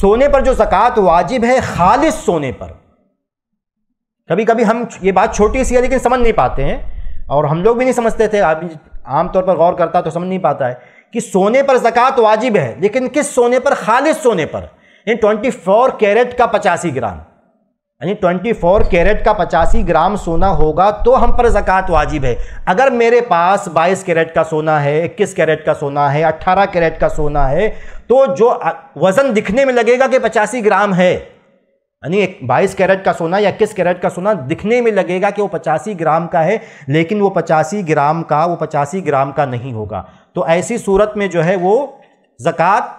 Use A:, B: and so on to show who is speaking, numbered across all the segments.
A: सोने पर जो जक़ात वाजिब है खालिश सोने पर कभी कभी हम ये बात छोटी सी है लेकिन समझ नहीं पाते हैं और हम लोग भी नहीं समझते थे आमतौर पर गौर करता तो समझ नहीं पाता है कि सोने पर ज़क़ात वाजिब है लेकिन किस सोने पर खालिश सोने पर इन फ़ोर कैरेट का पचासी ग्राम यानी 24 कैरेट का पचासी ग्राम सोना होगा तो हम पर ज़क़़त वाजिब है अगर मेरे पास 22 कैरेट का सोना है इक्कीस कैरेट का सोना है 18 कैरेट का सोना है तो जो वज़न दिखने में लगेगा कि पचासी ग्राम है यानी एक बाईस कैरेट का सोना या इक्कीस कैरेट का सोना दिखने में लगेगा कि वो पचासी ग्राम का है लेकिन वो पचासी ग्राम का वो पचासी ग्राम का नहीं होगा तो ऐसी सूरत में जो है वो ज़क़़त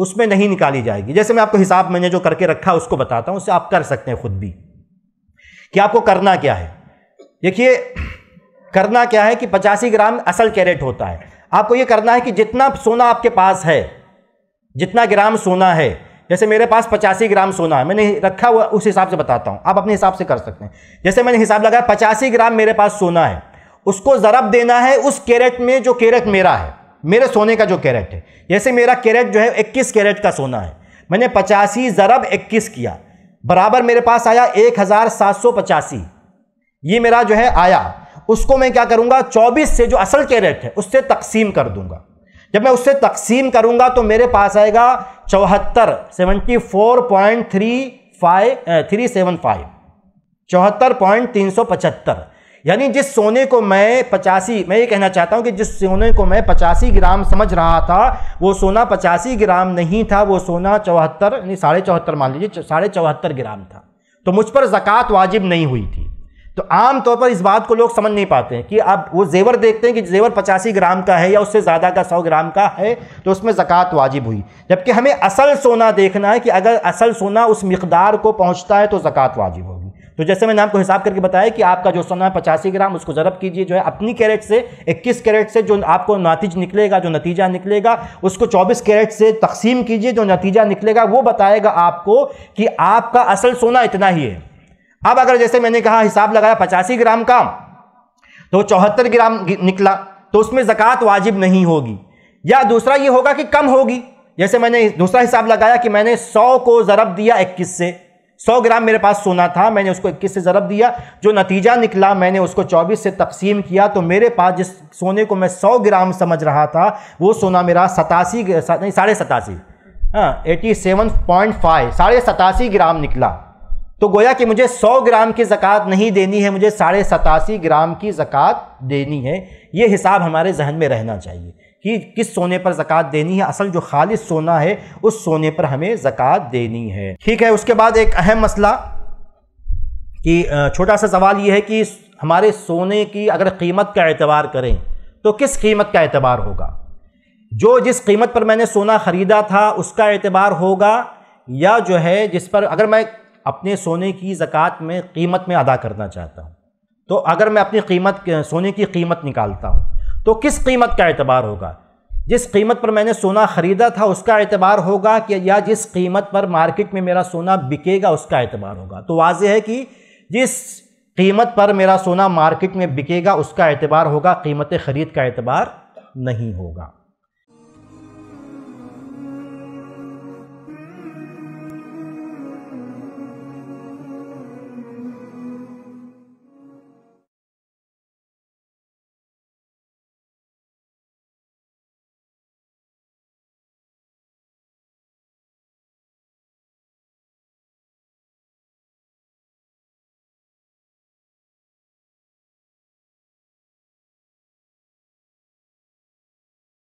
A: उसमें नहीं निकाली जाएगी जैसे मैं आपको हिसाब मैंने जो करके रखा उसको बताता हूँ उससे आप कर सकते हैं खुद भी कि आपको करना क्या है देखिए करना क्या है कि पचासी ग्राम असल कैरेट होता है आपको ये करना है कि जितना सोना आपके पास है जितना ग्राम सोना है जैसे मेरे पास पचासी ग्राम सोना है मैंने रखा हुआ उस हिसाब से बताता हूँ आप अपने हिसाब से कर सकते हैं जैसे मैंने हिसाब लगाया पचासी ग्राम मेरे पास सोना है उसको ज़रब देना है उस कैरेट में जो कैरेट मेरा है मेरे सोने का जो कैरेट है जैसे मेरा कैरेट जो है इक्कीस कैरेट का सोना है मैंने पचासी ज़रब इक्कीस किया बराबर मेरे पास आया एक हज़ार सात सौ पचासी ये मेरा जो है आया उसको मैं क्या करूँगा चौबीस से जो असल कैरेट है उससे तकसीम कर दूँगा जब मैं उससे तकसीम करूँगा तो मेरे पास आएगा चौहत्तर seventy four point three five three seven five चौहत्तर पॉइंट तीन सौ पचहत्तर यानी जिस सोने को मैं पचासी मैं ये कहना चाहता हूँ कि जिस सोने को मैं पचासी ग्राम समझ रहा था वो सोना पचासी ग्राम नहीं था वो सोना चौहत्तर यानी साढ़े चौहत्तर मान लीजिए साढ़े चौहत्तर ग्राम था तो मुझ पर ज़क़़त वाजिब नहीं हुई थी तो आम तौर पर इस बात को लोग समझ नहीं पाते हैं कि आप वो जेवर देखते हैं कि जेवर पचासी ग्राम का है या उससे ज़्यादा का सौ ग्राम का है तो उसमें ज़क़़त वाजिब हुई जबकि हमें असल सोना देखना है कि अगर असल सोना उस मकदार को पहुँचता है तो ज़क़़त वाजिब होगी तो जैसे मैंने आपको हिसाब करके बताया कि आपका जो सोना है पचासी ग्राम उसको ज़रब कीजिए जो है अपनी कैरेट से इक्कीस कैरेट से जो आपको नातिज निकलेगा जो नतीजा निकलेगा उसको चौबीस कैरेट से तकसीम कीजिए जो नतीजा निकलेगा वो बताएगा आपको कि आपका असल सोना इतना ही है अब अगर जैसे मैंने कहा हिसाब लगाया पचासी ग्राम का तो चौहत्तर ग्राम निकला तो उसमें ज़क़़त वाजिब नहीं होगी या दूसरा ये होगा कि कम होगी जैसे मैंने दूसरा हिसाब लगाया कि मैंने सौ को ज़रब दिया इक्कीस से सौ ग्राम मेरे पास सोना था मैंने उसको इक्कीस से ज़रब दिया जो नतीजा निकला मैंने उसको चौबीस से तकसीम किया तो मेरे पास जिस सोने को मैं सौ ग्राम समझ रहा था वो सोना मेरा सतासी नहीं साढ़े सतासी हाँ एटी सेवन पॉइंट फाइव साढ़े सतासी ग्राम निकला तो गोया कि मुझे सौ ग्राम की ज़क़़त नहीं देनी है मुझे साढ़े सतासी ग्राम की ज़क़़त देनी है ये हिसाब हमारे जहन में रहना चाहिए कि किस सोने पर ज़क़़त देनी है असल जो खालिश सोना है उस सोने पर हमें ज़क़़त देनी है ठीक है उसके बाद एक अहम मसला कि छोटा सा सवाल ये है कि हमारे सोने की अगर कीमत का एतबार करें तो किस कीमत का एतबार होगा जो जिस कीमत पर मैंने सोना ख़रीदा था उसका एतबार होगा या जो है जिस पर अगर मैं अपने सोने की ज़क़़त में कीमत में अदा करना चाहता हूँ तो अगर मैं अपनी कीमत सोने की कीमत निकालता हूँ तो किस कीमत का एतबार होगा जिस कीमत पर मैंने सोना ख़रीदा था उसका एतबार होगा कि या जिस कीमत पर मार्केट में मेरा सोना बिकेगा उसका एतबार होगा तो वाज है कि जिस कीमत पर मेरा सोना मार्केट में बिकेगा उसका एतबार होगा कीमत ख़रीद का एतबार नहीं होगा